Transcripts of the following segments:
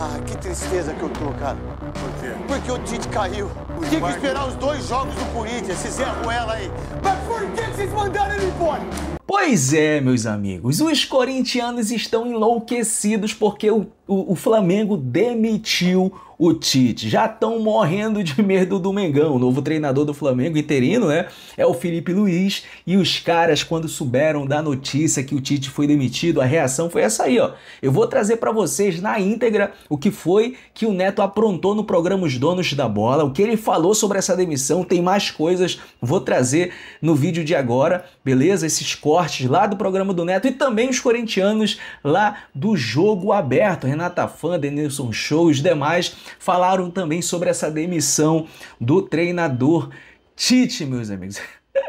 Ah, que tristeza que eu tô, cara. Por quê? Porque o Tite caiu. Os Tinha que esperar os dois jogos do Corinthians, esse Zé ela aí. Mas por que vocês mandaram ele embora? Pois é, meus amigos, os corintianos estão enlouquecidos porque o, o, o Flamengo demitiu o Tite. Já estão morrendo de medo do Mengão. O novo treinador do Flamengo interino, né? É o Felipe Luiz. E os caras, quando souberam da notícia que o Tite foi demitido, a reação foi essa aí, ó. Eu vou trazer para vocês na íntegra o que foi que o Neto aprontou no programa Os Donos da Bola, o que ele falou sobre essa demissão. Tem mais coisas, vou trazer no vídeo de agora, beleza? Esses cortes lá do programa do Neto e também os corintianos lá do jogo aberto. Renata Fã, Denilson Show, os demais falaram também sobre essa demissão do treinador Tite, meus amigos.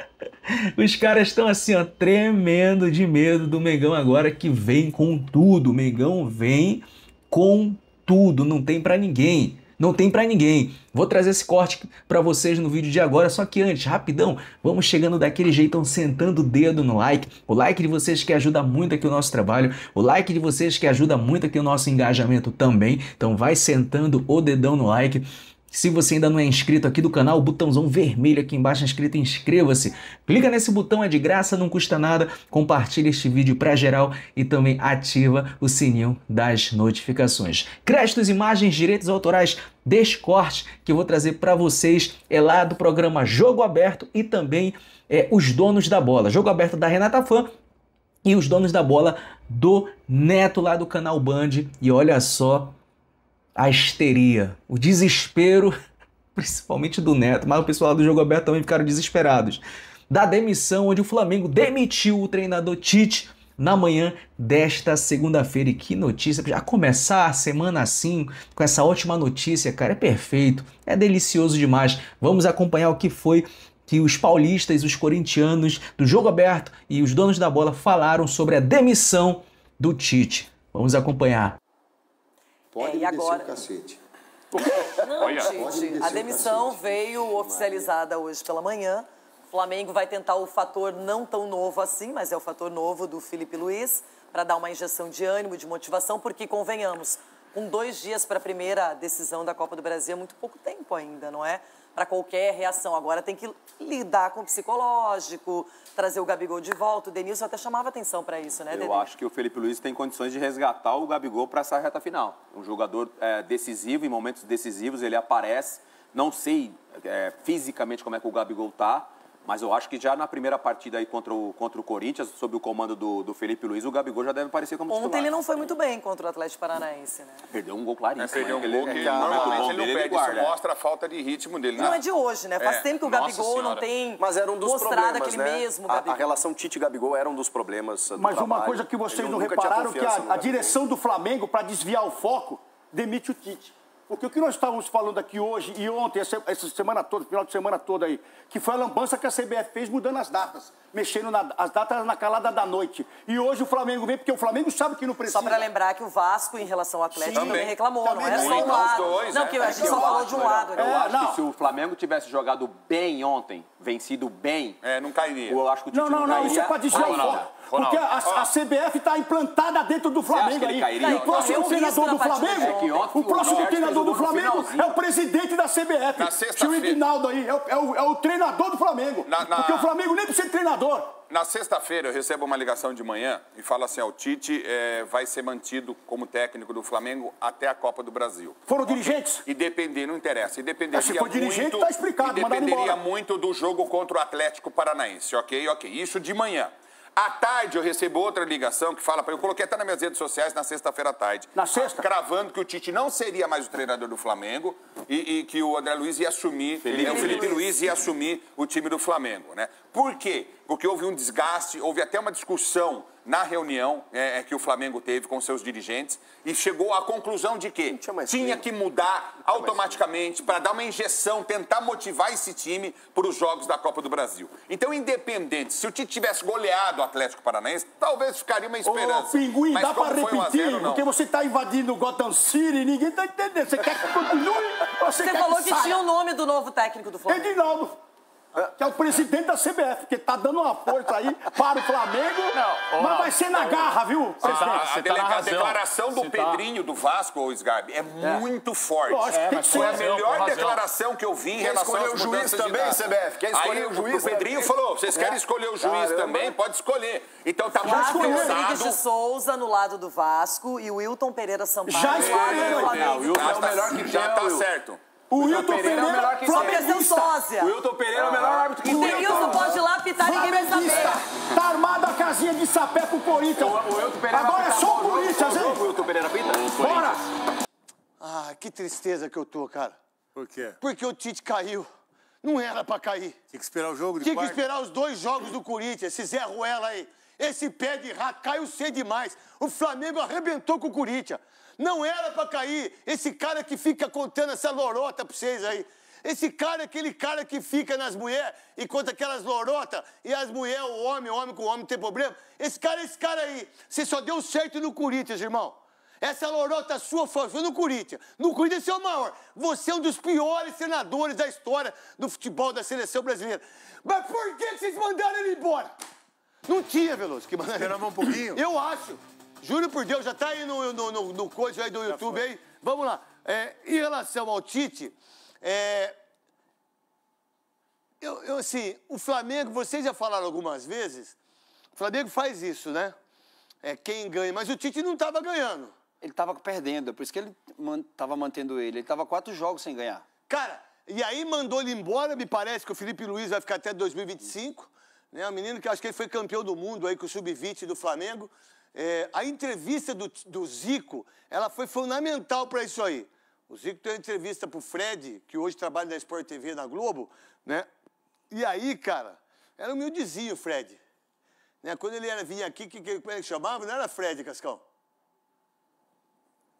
Os caras estão assim, ó, tremendo de medo do Megão agora que vem com tudo. O Megão vem com tudo, não tem para ninguém não tem para ninguém. Vou trazer esse corte para vocês no vídeo de agora, só que antes, rapidão, vamos chegando daquele jeitão, sentando o dedo no like. O like de vocês que ajuda muito aqui o nosso trabalho, o like de vocês que ajuda muito aqui o nosso engajamento também. Então vai sentando o dedão no like. Se você ainda não é inscrito aqui do canal, o botãozão vermelho aqui embaixo inscrito, inscreva-se. Clica nesse botão, é de graça, não custa nada. Compartilha este vídeo para geral e também ativa o sininho das notificações. Créditos, imagens, direitos autorais descorte que eu vou trazer para vocês é lá do programa Jogo Aberto e também é, Os Donos da Bola. Jogo Aberto da Renata Fã e Os Donos da Bola do Neto lá do canal Band. E olha só a histeria, o desespero, principalmente do Neto, mas o pessoal do jogo aberto também ficaram desesperados, da demissão onde o Flamengo demitiu o treinador Tite na manhã desta segunda-feira. E que notícia! Já começar a semana assim, com essa ótima notícia, cara, é perfeito, é delicioso demais. Vamos acompanhar o que foi que os paulistas, os corintianos do jogo aberto e os donos da bola falaram sobre a demissão do Tite. Vamos acompanhar. Pode é, e agora... o cacete. Não, Olha, gente, a demissão veio oficializada hoje pela manhã. O Flamengo vai tentar o fator não tão novo assim, mas é o fator novo do Felipe Luiz, para dar uma injeção de ânimo, de motivação, porque, convenhamos, com dois dias para a primeira decisão da Copa do Brasil é muito pouco tempo ainda, não é? para qualquer reação. Agora tem que lidar com o psicológico, trazer o Gabigol de volta. O Denilson até chamava atenção para isso, né, Eu Denilson? acho que o Felipe Luiz tem condições de resgatar o Gabigol para essa reta final. Um jogador é, decisivo, em momentos decisivos ele aparece. Não sei é, fisicamente como é que o Gabigol está mas eu acho que já na primeira partida aí contra o, contra o Corinthians, sob o comando do, do Felipe Luiz, o Gabigol já deve aparecer como Ontem titular. ele não foi muito bem contra o Atlético Paranaense, né? Perdeu um gol claríssimo. É, perdeu um gol que, que é normalmente ele não perde, ele guarda, isso mostra a falta de ritmo dele. Né? Não é de hoje, né? Faz é, tempo que o Gabigol não tem Mas era um dos mostrado aquele né? mesmo Gabigol. A, a relação Tite-Gabigol era um dos problemas do Mas trabalho. uma coisa que vocês ele não repararam é que a, a direção do Flamengo, para desviar o foco, demite o Tite. Porque o que nós estávamos falando aqui hoje e ontem, essa semana toda, final de semana toda aí, que foi a lambança que a CBF fez mudando as datas mexendo na, as datas na calada da noite. E hoje o Flamengo vem, porque o Flamengo sabe que não precisa. Só para lembrar que o Vasco, em relação ao Atlético, Sim, também reclamou, também não é só um lado. Dois, não, é, que a gente é que só falou de um lado. Né? Eu é, acho não. que se o Flamengo tivesse jogado bem ontem, vencido bem... É, não cairia. Eu acho que o Tite não, não, não, não isso é para desviar o porque a, a, CBF está implantada dentro do Flamengo aí. E o próximo treinador do é Flamengo, é o próximo treinador do Flamengo é o presidente da CBF. Na o Edinaldo aí é o, é o, é o treinador do Flamengo. Porque o Flamengo nem precisa de treinador treinador. Na sexta-feira eu recebo uma ligação de manhã e fala assim: ó, o Tite é, vai ser mantido como técnico do Flamengo até a Copa do Brasil. Foram okay? dirigentes? E depender, não interessa. E dependeria ah, se for dirigente, muito, tá explicado, e dependeria muito do jogo contra o Atlético Paranaense, ok? Ok. Isso de manhã. À tarde eu recebo outra ligação que fala para eu coloquei até nas minhas redes sociais na sexta-feira à tarde. Na sexta? Cravando que o Tite não seria mais o treinador do Flamengo e, e que o André Luiz ia assumir, Felipe. É, o Felipe Luiz ia assumir o time do Flamengo, né? Por quê? porque houve um desgaste, houve até uma discussão na reunião é, é, que o Flamengo teve com seus dirigentes e chegou à conclusão de que tinha, tinha, que mudar automaticamente para dar uma injeção, tentar motivar esse time para os jogos da Copa do Brasil. Então, independente, se o Tite tivesse goleado o Atlético Paranaense, talvez ficaria uma esperança. Ô, pinguim, Mas dá para repetir, zero, porque você está invadindo o Gotham City e ninguém está entendendo. Você quer que continue? Você, você falou que, que, tinha o nome do novo técnico do Flamengo. É Edinaldo que é o presidente da CBF, que tá dando uma força aí para o Flamengo. Não, mas vai ser na garra, viu? Cê, tá, cê a, tá a declaração do cê tá- Pedrinho tá... do Vasco, o Sgarbi, é, é, muito forte. Lógico, é, foi a melhor declaração que eu vi em relação ao juiz também, CBF? Quer escolher aí, o juiz? O Pedrinho é... falou, vocês é. querem escolher o juiz Caramba. também? Pode escolher. Então tá Flávio muito pesado. Rodrigues de Souza no lado do Vasco e o Wilton Pereira Sampaio. Já escolheu. o tá é melhor que Já tá certo. O Wilton Pereira, Pereira é o melhor que é sósia. O Wilton Pereira é o melhor árbitro que tem. O Wilton pode ir lá pitar ninguém vai saber. Tá armada a casinha de sapé pro Corinthians. O, o Pereira Agora é só o Corinthians, hein? O Pereira apita? Bora! Ah, que tristeza que eu tô, cara. Por quê? Porque o Tite caiu. Não era pra cair. Tinha que esperar o jogo de Tinha quarto. que esperar os dois jogos do Corinthians, esse Zé Ruela aí. Esse pé de rato caiu cedo demais. O Flamengo arrebentou com o Corinthians. Não era para cair. Esse cara que fica contando essa lorota para vocês aí. Esse cara é aquele cara que fica nas mulheres e conta aquelas lorotas, e as mulheres, o homem, o homem com o homem, não tem problema. Esse cara é esse cara aí. Você só deu certo no Corinthians, irmão. Essa lorota sua foi no Corinthians. No Corinthians você é o maior. Você é um dos piores senadores da história do futebol da seleção brasileira. Mas por que vocês mandaram ele embora? Não tinha, Veloso, que mandaram. Esperava um pouquinho? Eu acho. Juro por Deus, já tá aí no, no, no, no coisa aí do YouTube aí. Vamos lá. É, em relação ao Tite, é, eu, eu, assim, o Flamengo, vocês já falaram algumas vezes, o Flamengo faz isso, né? É quem ganha, mas o Tite não estava ganhando. Ele estava perdendo, é por isso que ele estava mantendo ele. Ele estava quatro jogos sem ganhar. Cara, e aí mandou ele embora, me parece que o Felipe Luiz vai ficar até 2025, né? O menino que acho que ele foi campeão do mundo aí com o sub-20 do Flamengo. É, a entrevista do, do, Zico, ela foi fundamental para isso aí. O Zico tem uma entrevista pro Fred, que hoje trabalha na Sport TV na Globo, né? E aí, cara, era humildezinho o Fred. Né? Quando ele era, vinha aqui, que, que, como ele é chamava? Não era Fred, Cascão.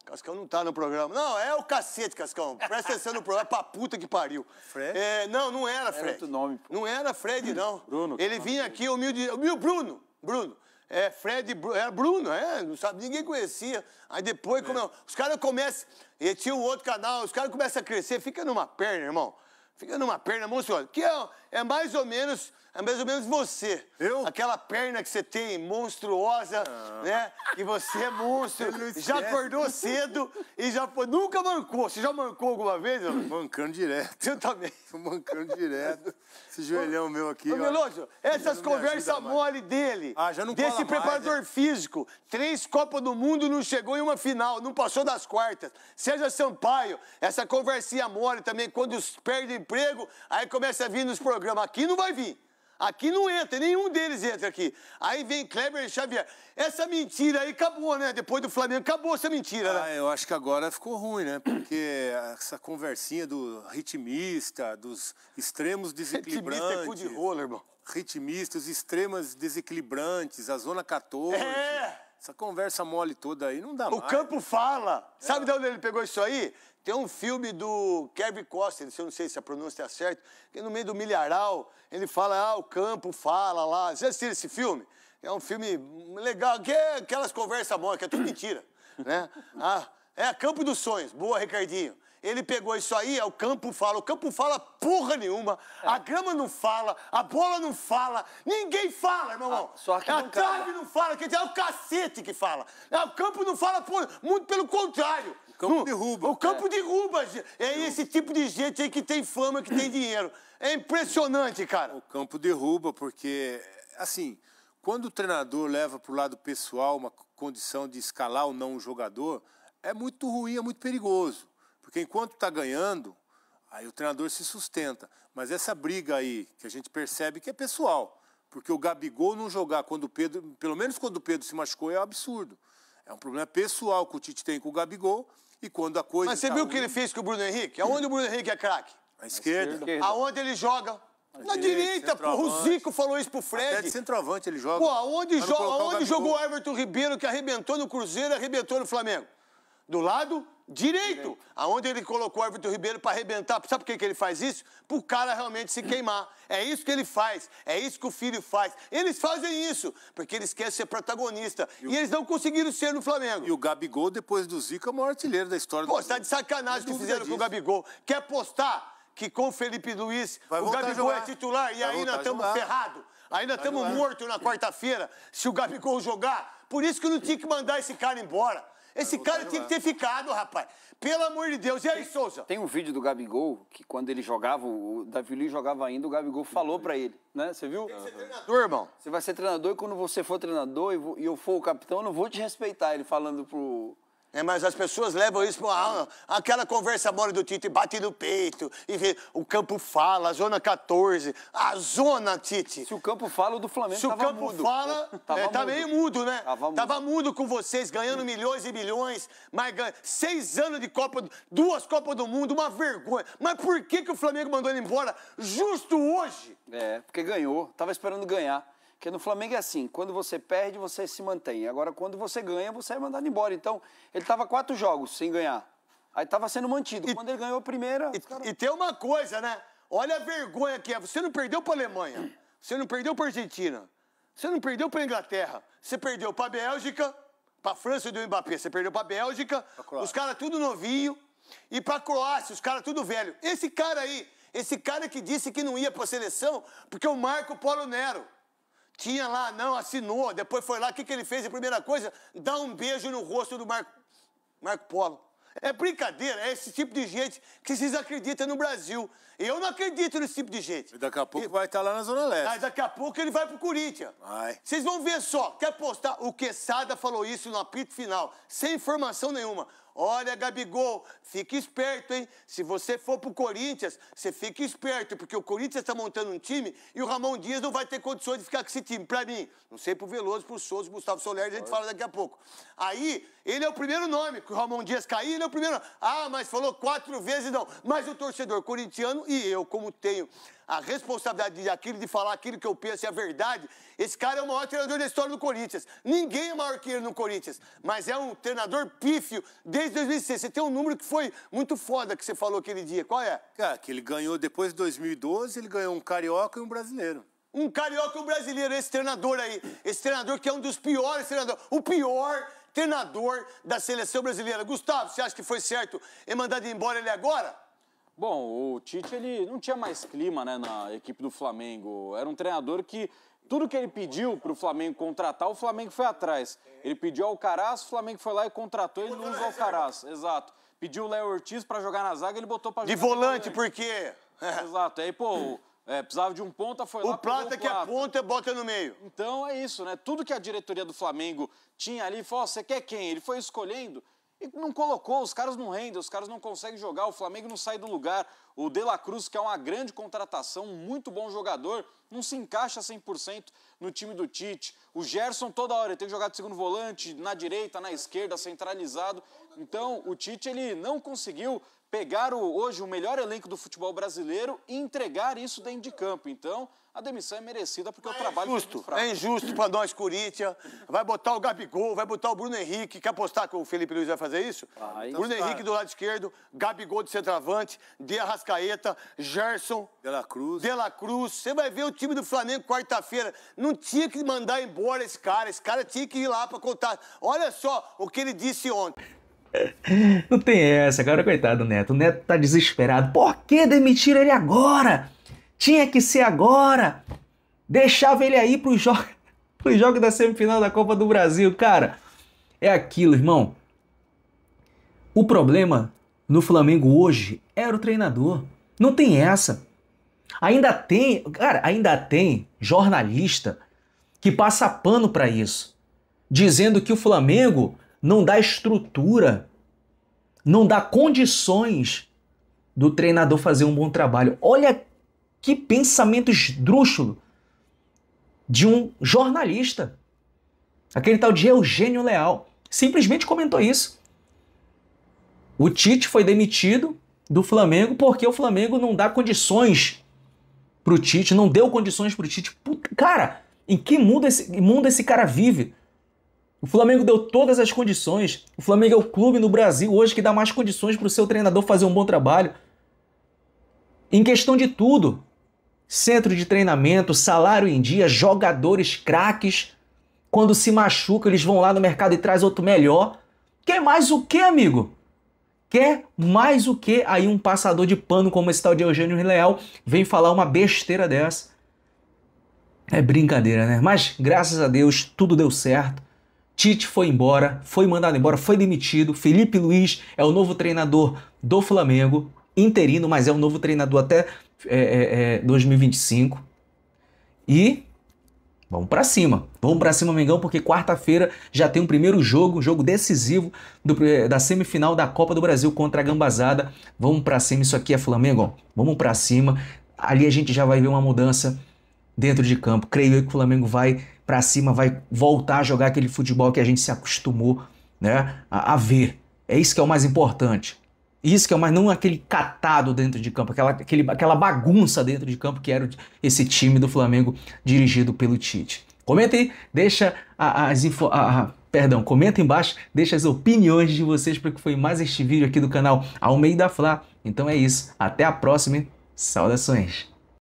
Cascão não tá no programa. Não, é o cacete, Cascão. Presta atenção no programa, é pra puta que pariu. Fred? É, não, não era Fred. Era outro nome, pô. Não era Fred, não. Bruno. Ele vinha aqui humilde... Humil, Bruno! Bruno é, Fred era é Bruno, é, não sabe, ninguém conhecia. Aí depois, como, é. os caras começam. E tinha um outro canal, os caras começam a crescer, fica numa perna, irmão. Fica numa perna, moço, Que é, é mais ou menos é mais ou menos você. Eu? Aquela perna que você tem, monstruosa, ah. né? Que você é monstro. Já acordou cedo e já nunca mancou. Você já mancou alguma vez? Mancando direto. Eu também. Tô mancando direto. Esse joelhão meu aqui. Ô, Meloso, essas conversas mole dele. Ah, já não Desse preparador mais, né? físico. Três Copas do Mundo não chegou em uma final, não passou das quartas. Seja Sampaio, essa conversinha mole também, quando perde emprego, aí começa a vir nos programas programa aqui não vai vir. Aqui não entra, nenhum deles entra aqui. Aí vem Kleber e Xavier. Essa mentira aí acabou, né? Depois do Flamengo, acabou essa mentira, né? Ah, eu acho que agora ficou ruim, né? Porque essa conversinha do ritmista, dos extremos desequilibrantes... Ritmista é cu de rola, irmão. Ritmista, os extremos desequilibrantes, a zona 14... É! Essa conversa mole toda aí não dá o mais. O campo fala. É. Sabe de onde ele pegou isso aí? Tem um filme do Kevin Costner, eu não sei se a pronúncia é certa, que no meio do milharal ele fala, ah, o campo fala lá. Vocês assistiram esse filme? É um filme legal, que é aquelas conversas boas, que é tudo mentira, né? Ah, é Campo dos Sonhos. Boa, Ricardinho. Ele pegou isso aí, é o campo fala. O campo fala porra nenhuma. É. A grama não fala, a bola não fala, ninguém fala, irmão. Ah, só é a trave não fala, quer dizer, é o cacete que fala. É, o campo não fala, por, muito pelo contrário. Campo hum, derruba. O campo é. derruba. É esse tipo de gente aí que tem fama, que tem dinheiro. É impressionante, cara. O campo derruba, porque, assim, quando o treinador leva para o lado pessoal uma condição de escalar ou não um jogador, é muito ruim, é muito perigoso. Porque enquanto está ganhando, aí o treinador se sustenta. Mas essa briga aí, que a gente percebe que é pessoal. Porque o Gabigol não jogar quando o Pedro, pelo menos quando o Pedro se machucou, é um absurdo. É um problema pessoal que o Tite tem com o Gabigol e quando a coisa. Mas você tá viu o que ele fez com o Bruno Henrique? Aonde o Bruno Henrique é craque? Na esquerda. Aonde ele joga? Na, direita, pô. O Zico falou isso pro Fred. Até de centroavante ele joga. Pô, aonde, jo aonde jogou o Everton Ribeiro que arrebentou no Cruzeiro e arrebentou no Flamengo? do lado direito, direito. aonde ele colocou o Everton Ribeiro para arrebentar. Sabe por que, que ele faz isso? Para o cara realmente se queimar. É isso que ele faz, é isso que o filho faz. Eles fazem isso porque eles querem ser protagonista e, e o... eles não conseguiram ser no Flamengo. E o Gabigol, depois do Zico é o maior artilheiro da história Pô, do Pô, tá de sacanagem o que fizeram disso. com o Gabigol. Quer apostar que com o Felipe Luiz Vai o Gabigol é titular e ainda estamos ferrados? Ainda estamos tá mortos na quarta-feira se o Gabigol jogar. Por isso que não tinha que mandar esse cara embora. Esse cara tinha que ter ficado, rapaz. Pelo amor de Deus. E aí, Souza? Tem um vídeo do Gabigol que quando ele jogava, o Davi Luiz jogava ainda, o Gabigol falou pra ele, né? Você viu? Tem que ser treinador, irmão. Você vai ser treinador e quando você for treinador e eu for o capitão, eu não vou te respeitar. Ele falando pro é, mas as pessoas levam isso para aquela conversa mole do Tite, bate no peito, e vê, o campo fala, zona 14, a zona, Tite. Se o campo fala, o do Flamengo Se o campo mudo. fala, tava, é, Tá meio mudo, né? Tava mudo. tava mudo. com vocês, ganhando milhões e milhões, mas ganha... seis anos de Copa, duas Copas do Mundo, uma vergonha. Mas por que, que o Flamengo mandou ele embora justo hoje? É, porque ganhou, tava esperando ganhar. Porque no Flamengo é assim, quando você perde, você se mantém. Agora, quando você ganha, você é mandado embora. Então, ele estava quatro jogos sem ganhar. Aí estava sendo mantido. E, quando ele ganhou a primeira... E, cara... e, tem uma coisa, né? Olha a vergonha que é. Você não perdeu para a Alemanha. Você não perdeu para a Argentina. Você não perdeu para a Inglaterra. Você perdeu para a Bélgica, para a França do Mbappé. Você perdeu para a Bélgica. Pra os caras tudo novinho. E para Croácia, os caras tudo velho. Esse cara aí, esse cara que disse que não ia para a seleção porque o Marco Polo Nero. Tinha lá, não, assinou. Depois foi lá, o que, que ele fez? A primeira coisa, dá um beijo no rosto do Marco, Marco Polo. É brincadeira, é esse tipo de gente que vocês acreditam no Brasil. Eu não acredito nesse tipo de gente. E daqui a pouco e... vai estar tá lá na Zona Leste. daqui a pouco ele vai pro Corinthians. Vai. Vocês vão ver só, quer postar? O Quesada falou isso no apito final, sem informação nenhuma. Olha, Gabigol, fique esperto, hein? Se você for pro Corinthians, você fique esperto, porque o Corinthians está montando um time e o Ramon Dias não vai ter condições de ficar com esse time, pra mim. Não sei pro Veloso, pro Souza, Gustavo Soler, a gente fala daqui a pouco. Aí, ele é o primeiro nome, que o Ramon Dias cair, ele é o primeiro. Ah, mas falou quatro vezes não. Mas o torcedor corintiano e eu, como tenho a responsabilidade de aquilo, de falar aquilo que eu penso e é a verdade, esse cara é o maior treinador da história do Corinthians. Ninguém é maior que ele no Corinthians, mas é um treinador pífio desde 2006. Você tem um número que foi muito foda que você falou aquele dia. Qual é? Cara, que ele ganhou depois de 2012, ele ganhou um carioca e um brasileiro. Um carioca e um brasileiro, esse treinador aí. Esse treinador que é um dos piores treinadores. O pior treinador da seleção brasileira. Gustavo, você acha que foi certo em mandar ele embora ele agora? Bom, o Tite ele não tinha mais clima né, na equipe do Flamengo. Era um treinador que tudo que ele pediu para o Flamengo contratar, o Flamengo foi atrás. Ele pediu ao Caraz, o Flamengo foi lá e contratou, ele não usou o Caraz. Exato. Pediu o Léo Ortiz para jogar na zaga, ele botou para jogar. De volante, por quê? Exato. Aí, pô, é, precisava de um ponta, foi lá. O Plata que é ponta, bota no meio. Então é isso, né? Tudo que a diretoria do Flamengo tinha ali, falou: você quer quem? Ele foi escolhendo. E não colocou, os caras não rendem, os caras não conseguem jogar, o Flamengo não sai do lugar. O De La Cruz, que é uma grande contratação, muito bom jogador, não se encaixa 100% no time do Tite. O Gerson toda hora tem que jogar de segundo volante, na direita, na esquerda, centralizado. Então, o Tite ele não conseguiu pegar o, hoje o melhor elenco do futebol brasileiro e entregar isso dentro de campo. Então, a demissão é merecida porque Mas o é trabalho é injusto, é injusto para nós, Corinthians. Vai botar o Gabigol, vai botar o Bruno Henrique. Quer apostar que o Felipe Luiz vai fazer isso? Vai. Ah, então Bruno então, Henrique do lado esquerdo, Gabigol de centroavante, De Arrascaeta, Gerson. De La Cruz. De La Cruz. Você vai ver o time do Flamengo quarta-feira. Não tinha que mandar embora esse cara. Esse cara tinha que ir lá para contar. Olha só o que ele disse ontem. Não tem essa, cara. Coitado do Neto. O Neto tá desesperado. Por que demitir ele agora? Tinha que ser agora. Deixava ele aí para os jogos da semifinal da Copa do Brasil, cara. É aquilo, irmão. O problema no Flamengo hoje era o treinador. Não tem essa. Ainda tem, cara, ainda tem jornalista que passa pano para isso, dizendo que o Flamengo não dá estrutura, não dá condições do treinador fazer um bom trabalho. Olha que pensamento esdrúxulo de um jornalista, aquele tal de Eugênio Leal. Simplesmente comentou isso. O Tite foi demitido do Flamengo porque o Flamengo não dá condições pro Tite, não deu condições pro Tite. Puta, cara, em que mundo esse, mundo esse cara vive? O Flamengo deu todas as condições. O Flamengo é o clube no Brasil hoje que dá mais condições para o seu treinador fazer um bom trabalho. Em questão de tudo, centro de treinamento, salário em dia, jogadores craques. Quando se machuca, eles vão lá no mercado e traz outro melhor. Quer mais o que, amigo? Quer mais o que? Aí um passador de pano como esse tal de Eugênio Leal vem falar uma besteira dessa. É brincadeira, né? Mas graças a Deus tudo deu certo. Tite foi embora, foi mandado embora, foi demitido. Felipe Luiz é o novo treinador do Flamengo, interino, mas é o novo treinador até é, é, 2025. É, e vamos para cima. Vamos para cima, Mengão, porque quarta-feira já tem o um primeiro jogo, jogo decisivo do, é, da semifinal da Copa do Brasil contra a Gambazada. Vamos para cima, isso aqui é Flamengo. Vamos para cima. Ali a gente já vai ver uma mudança dentro de campo. Creio eu que o Flamengo vai para cima, vai voltar a jogar aquele futebol que a gente se acostumou, né, a, a ver. É isso que é o mais importante. Isso que é, mas não aquele catado dentro de campo, aquela, aquele, aquela bagunça dentro de campo que era esse time do Flamengo dirigido pelo Tite. Comenta aí, deixa as info, perdão, comenta embaixo, deixa as opiniões de vocês para que foi mais este vídeo aqui do canal Almeida Fla. Então é isso, até a próxima, saudações.